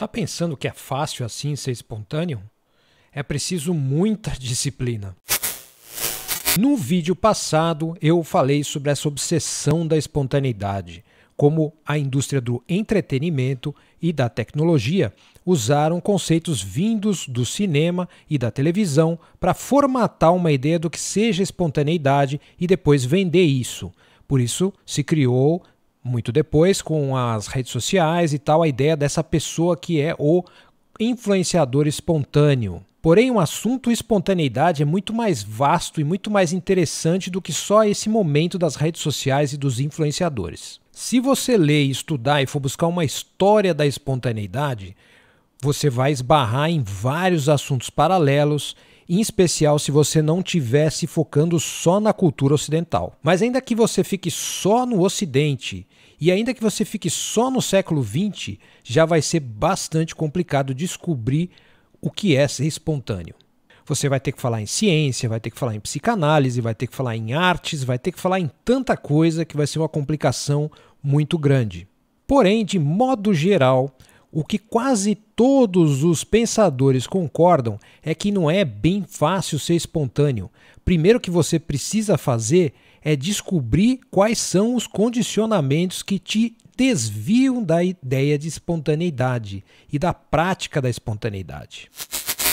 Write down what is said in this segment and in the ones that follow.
Tá pensando que é fácil assim ser espontâneo? É preciso muita disciplina. No vídeo passado, eu falei sobre essa obsessão da espontaneidade, como a indústria do entretenimento e da tecnologia usaram conceitos vindos do cinema e da televisão para formatar uma ideia do que seja espontaneidade e depois vender isso. Por isso, se criou muito depois, com as redes sociais e tal, a ideia dessa pessoa que é o influenciador espontâneo. Porém, o um assunto espontaneidade é muito mais vasto e muito mais interessante do que só esse momento das redes sociais e dos influenciadores. Se você ler, estudar e for buscar uma história da espontaneidade, você vai esbarrar em vários assuntos paralelos em especial se você não estiver se focando só na cultura ocidental. Mas ainda que você fique só no Ocidente e ainda que você fique só no século XX, já vai ser bastante complicado descobrir o que é ser espontâneo. Você vai ter que falar em ciência, vai ter que falar em psicanálise, vai ter que falar em artes, vai ter que falar em tanta coisa que vai ser uma complicação muito grande. Porém, de modo geral, o que quase todos os pensadores concordam é que não é bem fácil ser espontâneo. Primeiro que você precisa fazer é descobrir quais são os condicionamentos que te desviam da ideia de espontaneidade e da prática da espontaneidade.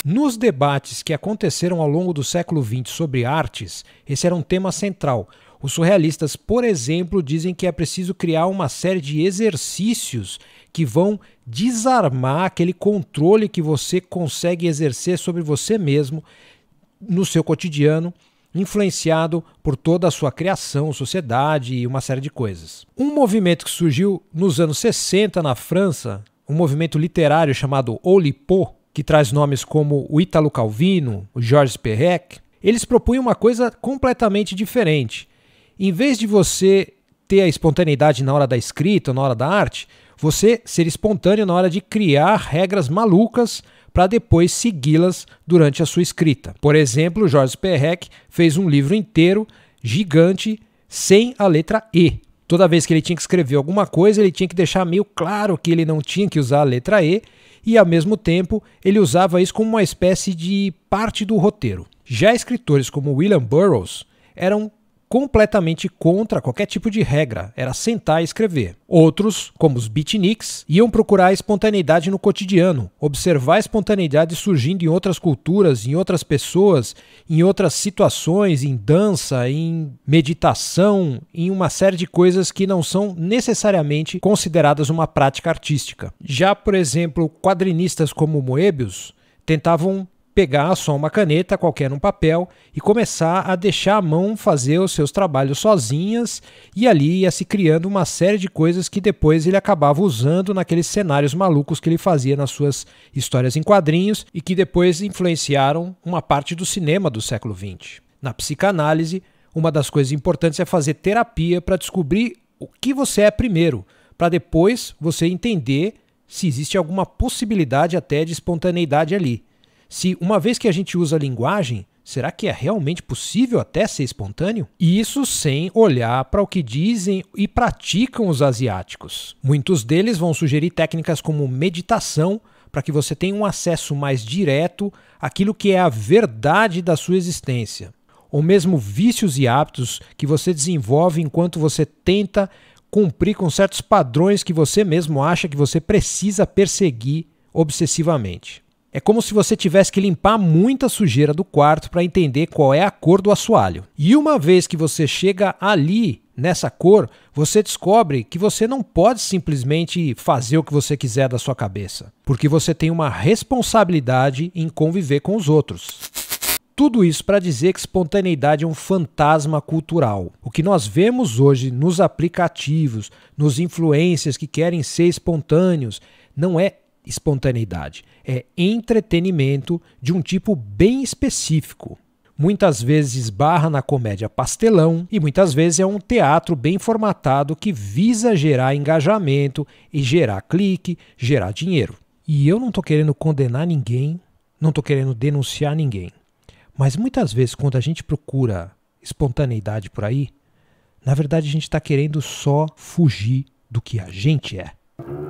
Nos debates que aconteceram ao longo do século XX sobre artes, esse era um tema central. Os surrealistas, por exemplo, dizem que é preciso criar uma série de exercícios que vão desarmar aquele controle que você consegue exercer sobre você mesmo no seu cotidiano, influenciado por toda a sua criação, sociedade e uma série de coisas. Um movimento que surgiu nos anos 60 na França, um movimento literário chamado Oulipo, que traz nomes como o Ítalo Calvino, o Georges Perec, eles propunham uma coisa completamente diferente. Em vez de você ter a espontaneidade na hora da escrita, na hora da arte, você ser espontâneo na hora de criar regras malucas para depois segui-las durante a sua escrita. Por exemplo, Jorge Perrec fez um livro inteiro gigante sem a letra E. Toda vez que ele tinha que escrever alguma coisa, ele tinha que deixar meio claro que ele não tinha que usar a letra E, e ao mesmo tempo ele usava isso como uma espécie de parte do roteiro. Já escritores como William Burroughs eram completamente contra qualquer tipo de regra, era sentar e escrever. Outros, como os beatniks, iam procurar a espontaneidade no cotidiano, observar a espontaneidade surgindo em outras culturas, em outras pessoas, em outras situações, em dança, em meditação, em uma série de coisas que não são necessariamente consideradas uma prática artística. Já, por exemplo, quadrinistas como Moebius tentavam pegar só uma caneta, qualquer um papel, e começar a deixar a mão fazer os seus trabalhos sozinhas, e ali ia se criando uma série de coisas que depois ele acabava usando naqueles cenários malucos que ele fazia nas suas histórias em quadrinhos e que depois influenciaram uma parte do cinema do século XX. Na psicanálise, uma das coisas importantes é fazer terapia para descobrir o que você é primeiro, para depois você entender se existe alguma possibilidade até de espontaneidade ali se uma vez que a gente usa a linguagem, será que é realmente possível até ser espontâneo? Isso sem olhar para o que dizem e praticam os asiáticos. Muitos deles vão sugerir técnicas como meditação para que você tenha um acesso mais direto àquilo que é a verdade da sua existência, ou mesmo vícios e hábitos que você desenvolve enquanto você tenta cumprir com certos padrões que você mesmo acha que você precisa perseguir obsessivamente. É como se você tivesse que limpar muita sujeira do quarto para entender qual é a cor do assoalho. E uma vez que você chega ali, nessa cor, você descobre que você não pode simplesmente fazer o que você quiser da sua cabeça, porque você tem uma responsabilidade em conviver com os outros. Tudo isso para dizer que espontaneidade é um fantasma cultural. O que nós vemos hoje nos aplicativos, nos influencers que querem ser espontâneos, não é espontaneidade, é entretenimento de um tipo bem específico. Muitas vezes barra na comédia pastelão e muitas vezes é um teatro bem formatado que visa gerar engajamento e gerar clique, gerar dinheiro. E eu não estou querendo condenar ninguém, não estou querendo denunciar ninguém. Mas muitas vezes, quando a gente procura espontaneidade por aí, na verdade a gente está querendo só fugir do que a gente é.